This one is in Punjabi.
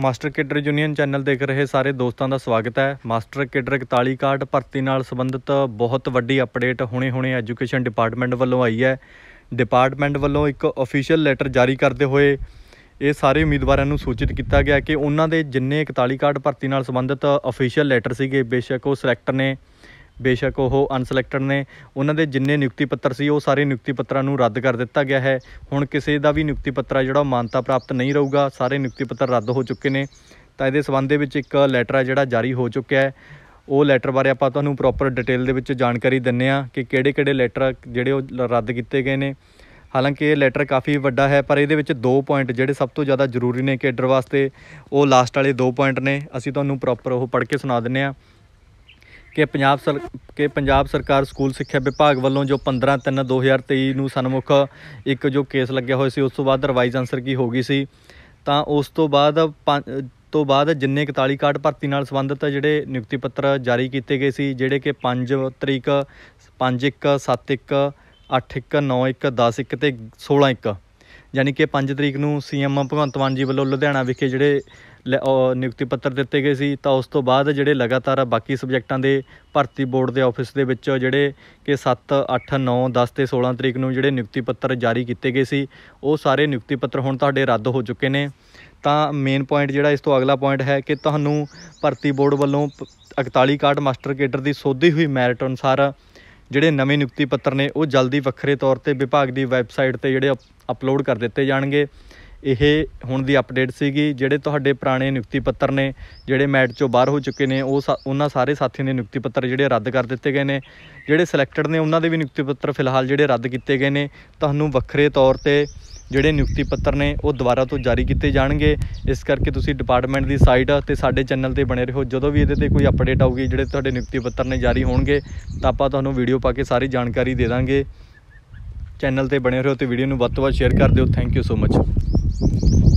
ਮਾਸਟਰ ਕੇਡਰ ਯੂਨੀਅਨ ਚੈਨਲ ਦੇਖ ਰਹੇ ਸਾਰੇ ਦੋਸਤਾਂ ਦਾ ਸਵਾਗਤ ਹੈ ਮਾਸਟਰ ਕੇਡਰ 41 ਕਾਰਡ ਭਰਤੀ ਨਾਲ ਸੰਬੰਧਿਤ ਬਹੁਤ ਵੱਡੀ ਅਪਡੇਟ ਹੁਣੇ-ਹੁਣੇ ਐਜੂਕੇਸ਼ਨ ਡਿਪਾਰਟਮੈਂਟ ਵੱਲੋਂ ਆਈ ਹੈ ਡਿਪਾਰਟਮੈਂਟ ਵੱਲੋਂ ਇੱਕ ਅਫੀਸ਼ੀਅਲ ਲੈਟਰ ਜਾਰੀ ਕਰਦੇ ਹੋਏ ਇਹ ਸਾਰੇ ਉਮੀਦਵਾਰਾਂ ਨੂੰ ਸੂਚਿਤ ਕੀਤਾ ਗਿਆ ਕਿ ਉਹਨਾਂ ਦੇ ਜਿੰਨੇ 41 ਕਾਰਡ ਭਰਤੀ ਨਾਲ ਸੰਬੰਧਿਤ ਅਫੀਸ਼ੀਅਲ ਲੈਟਰ ਸੀਗੇ ਬੇਸ਼ੱਕ ਉਹ ਸਿਲੈਕਟਰ ਨੇ ਬੇਸ਼ੱਕ ਉਹ ਅਨਸਿਲੈਕਟਡ ਨੇ ਉਹਨਾਂ ਦੇ ਜਿੰਨੇ ਨਿਯੁਕਤੀ ਪੱਤਰ ਸੀ ਉਹ ਸਾਰੇ ਨਿਯੁਕਤੀ ਪੱਤਰਾਂ ਨੂੰ ਰੱਦ ਕਰ ਦਿੱਤਾ ਗਿਆ ਹੈ ਹੁਣ ਕਿਸੇ ਦਾ ਵੀ ਨਿਯੁਕਤੀ ਪੱਤਰ ਜਿਹੜਾ ਮਾਨਤਾ ਪ੍ਰਾਪਤ ਨਹੀਂ ਰਹੂਗਾ ਸਾਰੇ ਨਿਯੁਕਤੀ ਪੱਤਰ ਰੱਦ ਹੋ ਚੁੱਕੇ ਨੇ ਤਾਂ ਇਹਦੇ ਸਬੰਧ ਦੇ ਵਿੱਚ ਇੱਕ ਲੈਟਰ ਆ ਜਿਹੜਾ ਜਾਰੀ ਹੋ ਚੁੱਕਿਆ ਹੈ ਉਹ ਲੈਟਰ ਬਾਰੇ ਆਪਾਂ ਤੁਹਾਨੂੰ ਪ੍ਰੋਪਰ ਡਿਟੇਲ ਦੇ ਵਿੱਚ ਜਾਣਕਾਰੀ ਦਿੰਨੇ ਆ ਕਿ ਕਿਹੜੇ-ਕਿਹੜੇ ਲੈਟਰ ਜਿਹੜੇ ਉਹ ਰੱਦ ਕੀਤੇ ਗਏ ਨੇ ਹਾਲਾਂਕਿ ਇਹ ਲੈਟਰ ਕਾਫੀ ਵੱਡਾ ਹੈ ਪਰ ਇਹਦੇ ਵਿੱਚ ਦੋ ਪੁਆਇੰਟ ਜਿਹੜੇ ਸਭ ਤੋਂ ਜ਼ਿਆਦਾ ਜ਼ਰੂਰੀ ਨੇ ਐਡਰ ਵਾਸਤੇ ਉਹ ਲਾਸਟ ਵਾਲੇ ਦੋ ਪੁਆਇੰਟ ਨੇ ਅਸੀਂ ਤੁਹਾਨੂੰ ਪ੍ਰੋਪਰ ਉਹ ਪੜ੍ਹ ਕੇ ਸੁਣਾ ਦਿੰਨੇ ਆ ਕਿ ਪੰਜਾਬ ਸਰ ਕਿ ਪੰਜਾਬ ਸਰਕਾਰ ਸਕੂਲ ਸਿੱਖਿਆ ਵਿਭਾਗ ਵੱਲੋਂ ਜੋ 15 3 2023 ਨੂੰ ਸਨਮੁਖ ਇੱਕ ਜੋ ਕੇਸ ਲੱਗਿਆ ਹੋਇਆ ਸੀ ਉਸ ਤੋਂ ਬਾਅਦ ਰਿਵਾਈਜ਼ ਆਨਸਰ ਕੀ ਹੋ ਗਈ ਸੀ ਤਾਂ ਉਸ ਤੋਂ ਬਾਅਦ ਤੋਂ ਬਾਅਦ ਜਿੰਨੇ 41 ਕਾਰਡ ਭਰਤੀ ਨਾਲ ਸੰਬੰਧਿਤ ਜਿਹੜੇ ਨਿਯੁਕਤੀ ਪੱਤਰ ਜਾਰੀ ਕੀਤੇ ਗਏ ਸੀ ਜਿਹੜੇ ਕਿ 5 ਤਰੀਕ 5 1 7 1 8 1 9 1 10 1 ਤੇ 16 1 ਯਾਨੀ ਕਿ 5 ਤਰੀਕ ਨੂੰ ਸੀਐਮ ਭਗਵੰਤ ਮਾਨ ਜੀ ਵੱਲੋਂ ਲੁਧਿਆਣਾ ਵਿਖੇ ਜਿਹੜੇ ਨਿਯੁਕਤੀ ਪੱਤਰ ਦਿੱਤੇ ਗਏ ਸੀ ਤਾਂ ਉਸ ਤੋਂ ਬਾਅਦ ਜਿਹੜੇ ਲਗਾਤਾਰ ਬਾਕੀ ਸਬਜੈਕਟਾਂ ਦੇ ਭਰਤੀ ਬੋਰਡ ਦੇ ਆਫਿਸ ਦੇ ਵਿੱਚ ਜਿਹੜੇ ਕਿ 7 8 9 10 ਤੇ 16 ਤਰੀਕ ਨੂੰ ਜਿਹੜੇ ਨਿਯੁਕਤੀ ਪੱਤਰ ਜਾਰੀ ਕੀਤੇ ਗਏ ਸੀ ਉਹ ਸਾਰੇ ਨਿਯੁਕਤੀ ਪੱਤਰ ਹੁਣ ਤੁਹਾਡੇ ਰੱਦ ਹੋ ਚੁੱਕੇ ਨੇ ਤਾਂ ਮੇਨ ਪੁਆਇੰਟ ਜਿਹੜਾ ਇਸ ਤੋਂ ਅਗਲਾ ਪੁਆਇੰਟ ਹੈ ਕਿ ਤੁਹਾਨੂੰ ਭਰਤੀ ਬੋਰਡ ਵੱਲੋਂ 41 ਕਾਰਡ ਮਾਸਟਰ ਕੇਡਰ ਦੀ ਸੋਧੀ ਹੋਈ ਮੈਰਿਟ ਅਨੁਸਾਰ ਜਿਹੜੇ ਨਵੇਂ ਨਿਯੁਕਤੀ ਪੱਤਰ ਨੇ ਉਹ ਜਲਦੀ ਵੱਖਰੇ ਤੌਰ ਤੇ ਵਿਭਾਗ ਦੀ ਵੈਬਸਾਈਟ ਤੇ ਜਿਹੜੇ ਅਪਲੋਡ ਕਰ ਦਿੱਤੇ ਜਾਣਗੇ ਇਹ ਹੁਣ ਦੀ ਅਪਡੇਟ ਸੀਗੀ ਜਿਹੜੇ ਤੁਹਾਡੇ ਪੁਰਾਣੇ ਨਿਯੁਕਤੀ ਪੱਤਰ ਨੇ ਜਿਹੜੇ ਮੈਟ ਚੋਂ ਬਾਹਰ ਹੋ ਚੁੱਕੇ ਨੇ ਉਹ ਉਹਨਾਂ ਸਾਰੇ ਸਾਥੀਆਂ ਦੇ ਨਿਯੁਕਤੀ ਪੱਤਰ ਜਿਹੜੇ ਰੱਦ ਕਰ ਦਿੱਤੇ ਗਏ ਨੇ ਜਿਹੜੇ ਸਿਲੈਕਟਡ ਨੇ ਉਹਨਾਂ ਦੇ ਵੀ ਨਿਯੁਕਤੀ ਪੱਤਰ ਫਿਲਹਾਲ ਜਿਹੜੇ ਰੱਦ ਕੀਤੇ ਗਏ ਨੇ ਤੁਹਾਨੂੰ ਵੱਖਰੇ ਤੌਰ ਤੇ ਜਿਹੜੇ ਨਿਯੁਕਤੀ ਪੱਤਰ ਨੇ ਉਹ ਦੁਬਾਰਾ ਤੋਂ ਜਾਰੀ ਕੀਤੇ ਜਾਣਗੇ ਇਸ ਕਰਕੇ ਤੁਸੀਂ ਡਿਪਾਰਟਮੈਂਟ ਦੀ ਸਾਈਟ ਤੇ ਸਾਡੇ ਚੈਨਲ ਤੇ ਬਣੇ ਰਹੋ ਜਦੋਂ ਵੀ ਇਹਦੇ ਤੇ ਕੋਈ ਅਪਡੇਟ ਆਊਗੀ ਜਿਹੜੇ ਤੁਹਾਡੇ ਨਿਯੁਕਤੀ ਪੱਤਰ ਨੇ ਜਾਰੀ ਹੋਣਗੇ ਤਾਂ ਆਪਾਂ ਤੁਹਾਨੂੰ ਵੀਡੀਓ ਪਾ ਕੇ ਸਾਰੀ ਜਾਣਕਾਰੀ ਦੇ ਦਾਂਗੇ ਚੈਨਲ ਤੇ ਬਣੇ ਰਹੋ ਤੇ ਵੀਡੀਓ ਨੂੰ ਵੱਧ ਤੋਂ ਵੱਧ ਸ਼ੇਅਰ ਕਰ ਦਿਓ ਥੈਂਕ ਯੂ ਸੋ ਮਚ